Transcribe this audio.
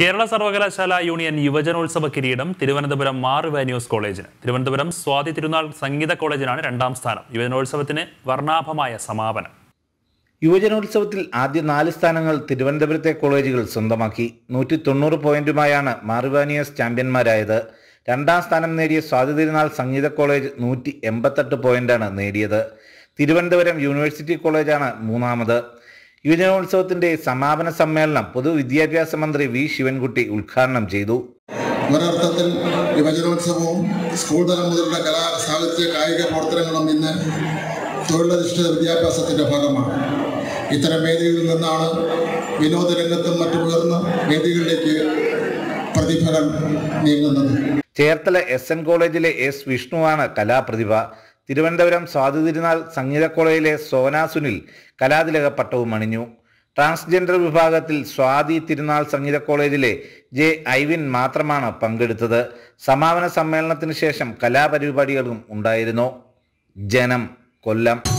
കേരള സർവകലാശാല യൂണിയൻ യുവജനോത്സവ കിരീടം തിരുവനന്തപുരം മാർ വാന്യൂസ് കോളേജിന് തിരുവനന്തപുരം സ്വാതി തിരുനാൾ സംഗീത കോളേജിനാണ് രണ്ടാം സ്ഥാനം യുവജനോത്സവത്തിന് വർണ്ണാഭമായ സമാപനം യുവജനോത്സവത്തിൽ ആദ്യ നാല് സ്ഥാനങ്ങൾ തിരുവനന്തപുരത്തെ കോളേജുകൾ സ്വന്തമാക്കി നൂറ്റി തൊണ്ണൂറ് പോയിന്റുമായാണ് മാറിവാനിയസ് ചാമ്പ്യന്മാരായത് രണ്ടാം സ്ഥാനം നേടിയ സ്വാതി തിരുനാൾ സംഗീത കോളേജ് നൂറ്റി എൺപത്തെട്ട് പോയിന്റാണ് നേടിയത് തിരുവനന്തപുരം യൂണിവേഴ്സിറ്റി കോളേജാണ് മൂന്നാമത് യുവജനോത്സവത്തിന്റെ സമാപന സമ്മേളനം പൊതുവിദ്യാഭ്യാസ മന്ത്രി വി ശിവൻകുട്ടി ഉദ്ഘാടനം ചെയ്തു ഒരർത്ഥത്തിൽ യുവജനോത്സവവും സ്കൂൾ തലം മുതലുള്ള കലാ സാഹിത്യ കായിക പ്രവർത്തനങ്ങളും ഇന്ന് തൊഴിലധിഷ്ഠിത വിദ്യാഭ്യാസത്തിന്റെ ഭാഗമാണ് ഇത്തരം വേദികളിൽ നിന്നാണ് വിനോദ രംഗത്തും മറ്റു ഉയർന്ന വേദികളിലേക്ക് പ്രതിഫലം നീങ്ങുന്നത് ചേർത്തല എസ് എൻ കോളേജിലെ എസ് വിഷ്ണുവാണ് കലാപ്രതിഭ തിരുവനന്തപുരം സ്വാതിതിരുനാൾ സംഗീത കോളേജിലെ സോനാസുനിൽ സുനിൽ കലാതിലക പട്ടവും അണിഞ്ഞു ട്രാൻസ്ജെൻഡർ വിഭാഗത്തിൽ സ്വാതി തിരുനാൾ സംഗീത കോളേജിലെ ജെ ഐവിൻ മാത്രമാണ് പങ്കെടുത്തത് സമാപന സമ്മേളനത്തിന് ശേഷം കലാപരിപാടികളും ഉണ്ടായിരുന്നു ജനം കൊല്ലം